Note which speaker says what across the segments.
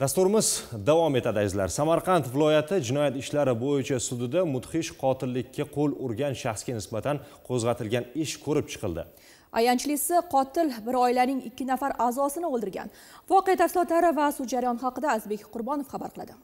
Speaker 1: dasturimiz davom etadi azizlar samarqand viloyati jinoyat ishlari bo'yicha sudida mudhish qotillikka qo'l urgan shaxsga nisbatan qo'zg'atilgan ish ko'rib chiqildi
Speaker 2: ayanchlisi qotil bir oilaning ikki nafar a'zosini o'ldirgan voqea tafsilotlari va sud jarayoni haqida azbek qurbonov xabar qiladi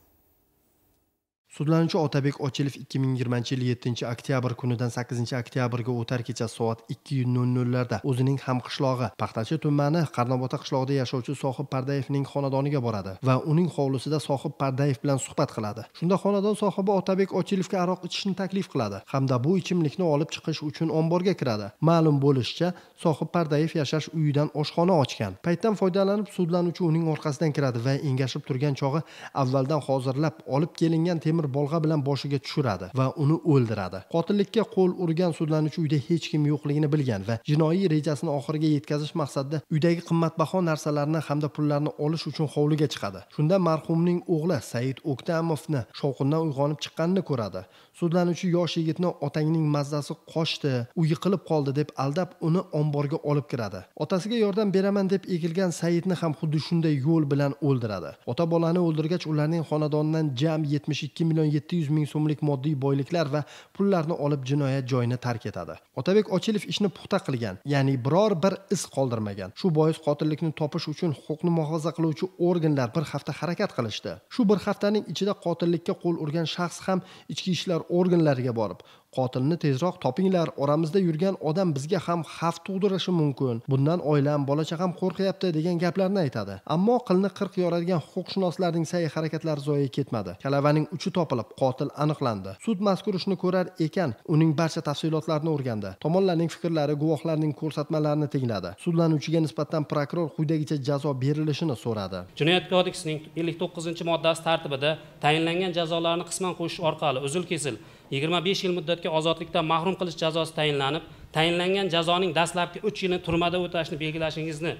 Speaker 1: sudlanuvchi otabek ochilov ikki ming yigirmanchi yil yettinchi oktyabr kunidan sakkizinchi oktyabrga o'tar kecha soat ikki nol nollarda o'zining hamqishlog'i paxtachi tumani qarnobota qishlog'ida yashovchi sohib pardayevning xonadoniga boradi va uning hovlisida sohib pardayev bilan suhbat qiladi shunda xonadon sohibi otabek ochilovga aroq ichishni taklif qiladi hamda bu ichimlikni olib chiqish uchun omborga kiradi ma'lum bo'lishicha sohib pardayev yashash uyidan oshxona ochgan paytdan foydalanib sudlanuvchi uning orqasidan kiradi va engashib turgan chog'i avvaldan hozirlab olib kelingan temir bir bolg'a bilan boshiga tushiradi va uni o'ldiradi qotillikka qo'l urgan sudlanuvchi uyda hech kim yo'qligini bilgan va jinoiy rejasini oxiriga yetkazish maqsadida uydagi qimmatbaho narsalarni hamda pullarni olish uchun hovliga chiqadi shunda marhumning o'g'li said o'ktamovni shovqindan uyg'onib chiqqanini ko'radi sudlanuvchi yosh yigitni otangning mazdasi qochdi u yiqilib qoldi deb aldab uni omborga olib kiradi otasiga yordam beraman deb egilgan saidni ham xuddi shunday yo'l bilan o'ldiradi ota bolani o'ldirgach ularning xonadonidan jam yetmish ikki million yetti yuz ming so'mlik moddiy boyliklar va pullarni olib jinoyat joyini tark etadi otabek ochilov ishni puxta qilgan ya'ni biror bir iz qoldirmagan shu bois qotillikni topish uchun huquqni muhofaza qiluvchi organlar bir hafta harakat qilishdi shu bir haftaning ichida qotillikka qo'l urgan shaxs ham ichki ishlar organlariga borib qotilni tezroq topinglar oramizda yurgan odam bizga ham xavf tug'dirishi mumkin bundan oilam bola chaqam qo'rqyapti degan gaplarni aytadi ammo qilni qirq yoradigan huquqshunoslarning sa'y harakatlari zoye ketmadi kalavaning uchi topilib qotil aniqlandi sud mazkur ishni ko'rar ekan uning barcha tafsilotlarini o'rgandi tomonlarning fikrlari guvohlarning ko'rsatmalarini tingladi sudlanuvchiga nisbatan prokuror quyidagicha jazo berilishini so'radi
Speaker 2: jinoyat kodeksining ellik to'qqizinchi moddasi tartibida tayinlangan jazolarni qisman qo'shish orqali uzil kesil yigirma besh yil muddatga ozodlikdan mahrum qilish jazosi tayinlanib tayinlangan jazoning dastlabki uch yilini turmada o'tashni belgilashingizni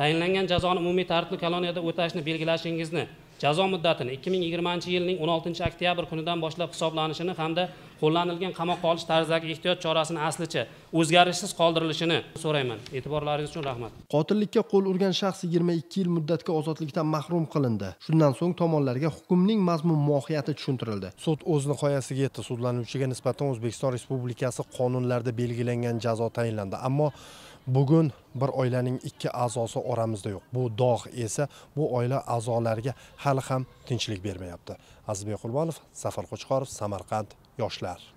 Speaker 2: tayinlangan jazoni umumiy tartibli koloniyada o'tashni belgilashingizni jazo muddatini ikki ming yigirmanchi yilning o'n oltinchi oktyabr kunidan boshlab hisoblanishini hamda qo'llanilgan qamoqqa olish tarzidagi ehtiyot chorasini aslicha o'zgarishsiz qoldirilishini so'rayman e'tiborlaringiz uchun rahmat
Speaker 1: qotillikka qo'l urgan shaxs yigirma ikki yil muddatga ozodlikdan mahrum qilindi shundan so'ng tomonlarga hukmning mazmun mohiyati tushuntirildi sud o'z nihoyasiga yetdi sudlanuvchiga nisbatan o'zbekiston respublikasi qonunlarida belgilangan jazo tayinlandi ammo bugun bir oilaning ikki a'zosi oramizda yo'q bu dog' esa bu oila a'zolariga hali ham tinchlik bermayapti azizbek qurbonov safar qo'chqorov samarqand yoshlar